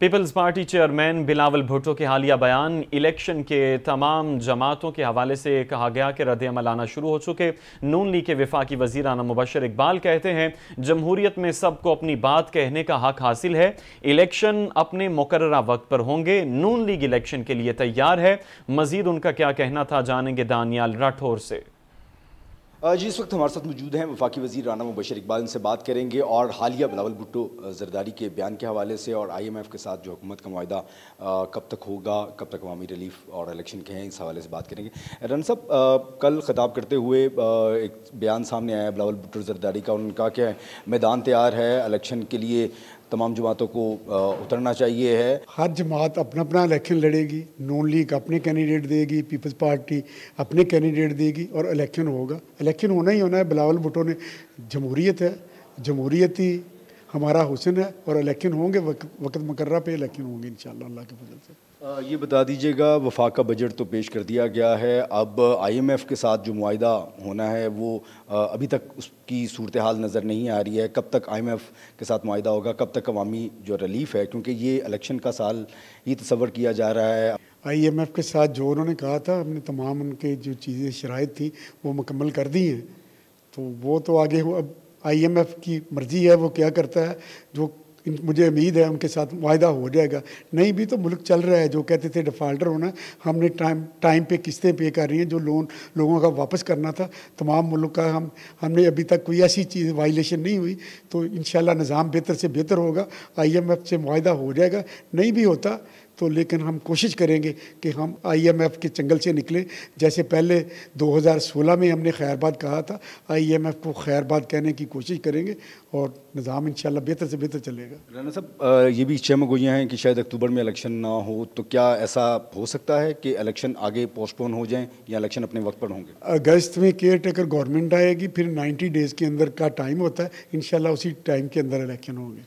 peoples Party chairman Bilawal Bhutto के हालिया बयान इलेक्शन के तमाम जमातों के हवाले से कहा गया कि रद्द अमल आना शुरू हो चुके नून लीग के वजी वजीराना मुबशर इकबाल कहते हैं जमहूरियत में सबको अपनी बात कहने का हक हासिल है इलेक्शन अपने मुकर्रा वक्त पर होंगे नून लीग इलेक्शन के लिए तैयार है मजीद उनका क्या कहना था जानेंगे दानियाल राठौर से जी इस वक्त हमारे साथ मौजूद हैं वफाकी वजीर राना मुबशर इकबाल से बात करेंगे और हालिया बिलावल भुट्टो जरदारी के बयान के हवाले से और आई एम एफ़ के साथ जो हुकूमत का माह कब तक होगा कब तक अवामी रिलीफ और इलेक्शन के हैं इस हवाले से बात करेंगे रन साहब कल ख़िताब करते हुए एक बयान सामने आया बिलावल भुट्टो जरदारी का उन्होंने कहा कि मैदान तैयार है इलेक्शन के लिए तमाम जमातों को उतरना चाहिए है हर जमात अपना अपना इलेक्शन लड़ेगी नॉन लीग अपने कैंडिडेट देगी पीपल्स पार्टी अपने कैंडिडेट देगी और इलेक्शन होगा इलेक्शन होना ही होना है बिलावल भुटो ने जमहूरीत है जमहूरियती हमारा हुसन है और इलेक्शन होंगे वक, वक्त मकर्रा पे इलेक्शन होंगे इन अल्लाह के फजल से ये बता दीजिएगा वफाक का बजट तो पेश कर दिया गया है अब आईएमएफ के साथ जो माहा होना है वो अभी तक उसकी सूरत हाल नज़र नहीं आ रही है कब तक आईएमएफ के साथ माहा होगा कब तक अवामी जो रिलीफ है क्योंकि ये इलेक्शन का साल ही तस्वर किया जा रहा है आईएमएफ के साथ जो उन्होंने कहा था हमने तमाम उनके जो चीज़ें शराइ थी वो मुकम्मल कर दी हैं तो वो तो आगे अब आईएमएफ की मर्जी है वो क्या करता है जो मुझे उम्मीद है उनके साथ वायदा हो जाएगा नहीं भी तो मुल्क चल रहा है जो कहते थे डिफ़ाल्टर होना हमने टाइम टाइम पे किस्तें पे कर रही हैं जो लोन लोगों का वापस करना था तमाम मुल्क का हम हमने अभी तक कोई ऐसी चीज़ वायलेशन नहीं हुई तो इन निज़ाम बेहतर से बेहतर होगा आईएमएफ से वायदा हो जाएगा नहीं भी होता तो लेकिन हम कोशिश करेंगे कि हम आईएमएफ के चंगल से निकलें जैसे पहले 2016 में हमने खैरबाद कहा था आईएमएफ को खैरबाद कहने की कोशिश करेंगे और निज़ाम इन बेहतर से बेहतर चलेगा राना साहब ये भी इच्छा मगोजियाँ हैं कि शायद अक्टूबर में इलेक्शन ना हो तो क्या ऐसा हो सकता है कि इलेक्शन आगे पोस्टपोन हो जाएँ या इलेक्शन अपने वक्त पर होंगे अगस्त में केयर टेकर गवर्नमेंट आएगी फिर नाइन्टी डेज़ के अंदर का टाइम होता है इन उसी टाइम के अंदर इलेक्शन होंगे